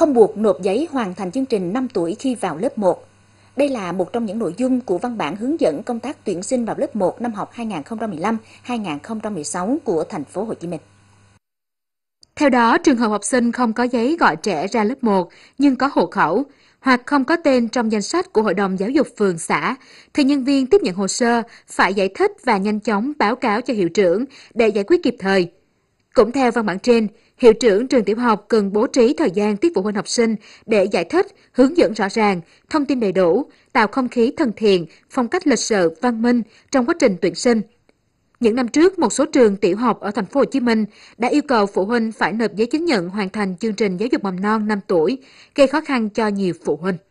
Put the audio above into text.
không buộc nộp giấy hoàn thành chương trình 5 tuổi khi vào lớp 1. Đây là một trong những nội dung của văn bản hướng dẫn công tác tuyển sinh vào lớp 1 năm học 2015-2016 của thành phố Hồ Chí Minh. Theo đó, trường hợp học sinh không có giấy gọi trẻ ra lớp 1 nhưng có hộ khẩu hoặc không có tên trong danh sách của Hội đồng Giáo dục phường xã, thì nhân viên tiếp nhận hồ sơ phải giải thích và nhanh chóng báo cáo cho hiệu trưởng để giải quyết kịp thời – cũng theo văn bản trên, hiệu trưởng trường tiểu học cần bố trí thời gian tiếp phụ huynh học sinh để giải thích, hướng dẫn rõ ràng, thông tin đầy đủ, tạo không khí thân thiện, phong cách lịch sự, văn minh trong quá trình tuyển sinh. Những năm trước, một số trường tiểu học ở thành phố Hồ Chí Minh đã yêu cầu phụ huynh phải nộp giấy chứng nhận hoàn thành chương trình giáo dục mầm non 5 tuổi, gây khó khăn cho nhiều phụ huynh.